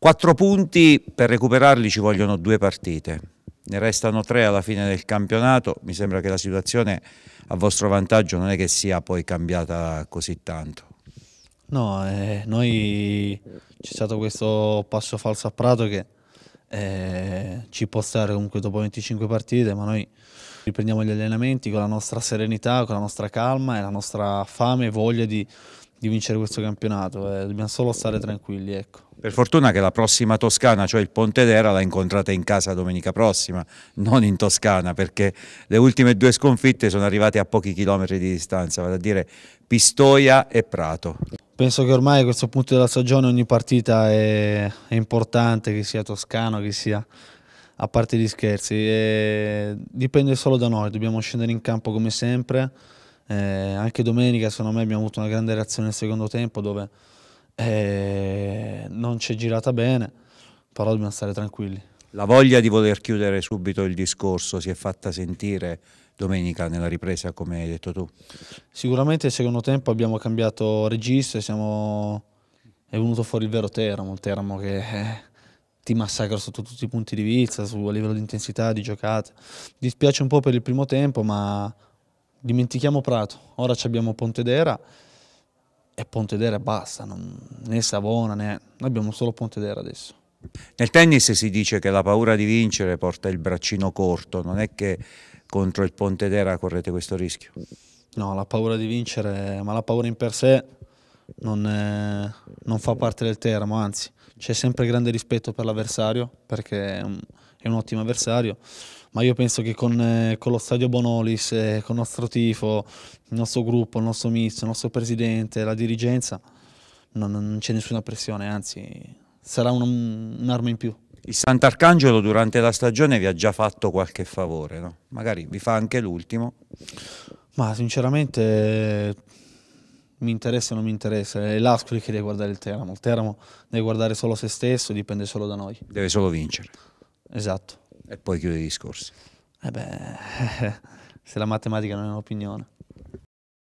Quattro punti, per recuperarli ci vogliono due partite, ne restano tre alla fine del campionato, mi sembra che la situazione a vostro vantaggio non è che sia poi cambiata così tanto. No, eh, noi c'è stato questo passo falso a Prato che eh, ci può stare comunque dopo 25 partite, ma noi riprendiamo gli allenamenti con la nostra serenità, con la nostra calma e la nostra fame e voglia di, di vincere questo campionato, eh. dobbiamo solo stare tranquilli. Ecco. Per fortuna che la prossima Toscana, cioè il Pontedera, l'ha incontrata in casa domenica prossima, non in Toscana, perché le ultime due sconfitte sono arrivate a pochi chilometri di distanza, vale a dire Pistoia e Prato. Penso che ormai a questo punto della stagione ogni partita è, è importante, che sia Toscana, che sia a parte gli scherzi, e dipende solo da noi, dobbiamo scendere in campo come sempre. Eh, anche domenica secondo me abbiamo avuto una grande reazione nel secondo tempo dove eh, non ci è girata bene, però dobbiamo stare tranquilli. La voglia di voler chiudere subito il discorso si è fatta sentire domenica nella ripresa come hai detto tu? Sicuramente nel secondo tempo abbiamo cambiato registro e siamo... è venuto fuori il vero Teramo, il Teramo che... Eh, ti massacra sotto tutti i punti di vista, a livello di intensità, di giocate. Dispiace un po' per il primo tempo, ma dimentichiamo Prato, ora abbiamo Pontedera e Pontedera basta, non, né Savona né... Noi abbiamo solo Pontedera adesso. Nel tennis si dice che la paura di vincere porta il braccino corto, non è che contro il Pontedera correte questo rischio? No, la paura di vincere, ma la paura in per sé non, è, eh, non fa parte del termo, anzi c'è sempre grande rispetto per l'avversario perché mm, è un ottimo avversario, ma io penso che con, eh, con lo stadio Bonolis, eh, con il nostro tifo, il nostro gruppo, il nostro misto, il nostro presidente, la dirigenza, non, non c'è nessuna pressione, anzi sarà un'arma un in più. Il Sant'Arcangelo durante la stagione vi ha già fatto qualche favore, no? magari vi fa anche l'ultimo. Ma sinceramente eh, mi interessa o non mi interessa, è l'Ascoli che deve guardare il Teramo, il Teramo deve guardare solo se stesso, dipende solo da noi. Deve solo vincere. Esatto. E poi chiude i discorsi. Eh beh, se la matematica non è un'opinione.